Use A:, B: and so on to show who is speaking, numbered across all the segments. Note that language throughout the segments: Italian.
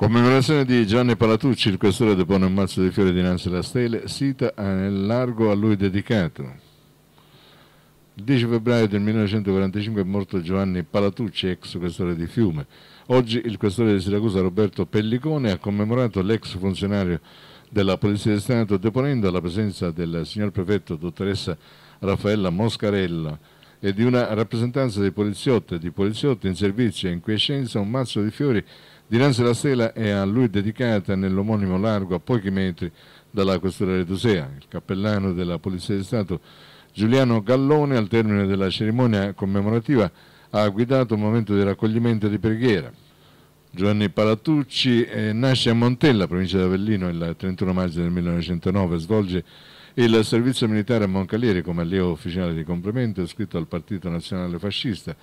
A: Commemorazione di Gianni Palatucci, il questore depone un mazzo di fiori dinanzi alla stele, sita eh, nel largo a lui dedicato. Il 10 febbraio del 1945 è morto Giovanni Palatucci, ex questore di Fiume. Oggi il questore di Siracusa Roberto Pellicone ha commemorato l'ex funzionario della Polizia di Stato deponendo alla presenza del signor prefetto dottoressa Raffaella Moscarella e di una rappresentanza dei poliziotti e di poliziotti in servizio e in quiescenza un mazzo di fiori Dinanzi alla stela è a lui dedicata nell'omonimo largo a pochi metri dalla questura di Tusea. Il cappellano della Polizia di Stato Giuliano Gallone al termine della cerimonia commemorativa ha guidato un momento di raccoglimento e di preghiera. Giovanni Palatucci eh, nasce a Montella, provincia di Avellino, il 31 maggio del 1909, svolge il servizio militare a Moncalieri come allievo ufficiale di complemento è iscritto al Partito Nazionale Fascista.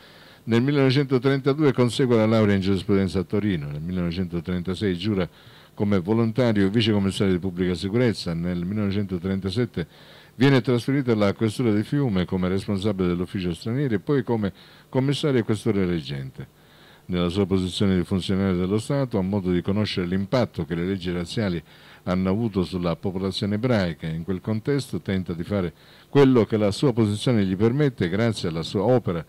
A: Nel 1932 consegue la laurea in giurisprudenza a Torino, nel 1936 giura come volontario e vicecommissario di pubblica sicurezza, nel 1937 viene trasferito alla questura di Fiume come responsabile dell'ufficio straniero e poi come commissario e questore reggente nella sua posizione di funzionario dello Stato, ha modo di conoscere l'impatto che le leggi razziali hanno avuto sulla popolazione ebraica e in quel contesto tenta di fare quello che la sua posizione gli permette grazie alla sua opera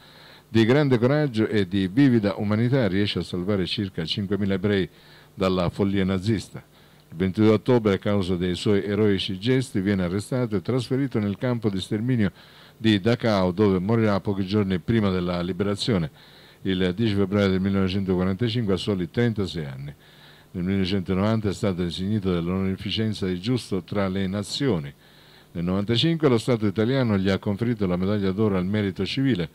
A: di grande coraggio e di vivida umanità riesce a salvare circa 5.000 ebrei dalla follia nazista. Il 22 ottobre, a causa dei suoi eroici gesti, viene arrestato e trasferito nel campo di sterminio di Dachau, dove morirà pochi giorni prima della liberazione il 10 febbraio del 1945 a soli 36 anni. Nel 1990 è stato insignito dell'onorificenza di giusto tra le nazioni. Nel 1995 lo Stato italiano gli ha conferito la medaglia d'oro al merito civile.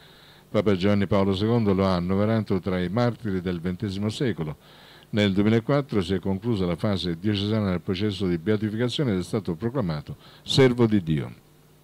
A: Papa Giovanni Paolo II lo ha annoverato tra i martiri del XX secolo. Nel 2004 si è conclusa la fase diocesana del processo di beatificazione ed è stato proclamato servo di Dio.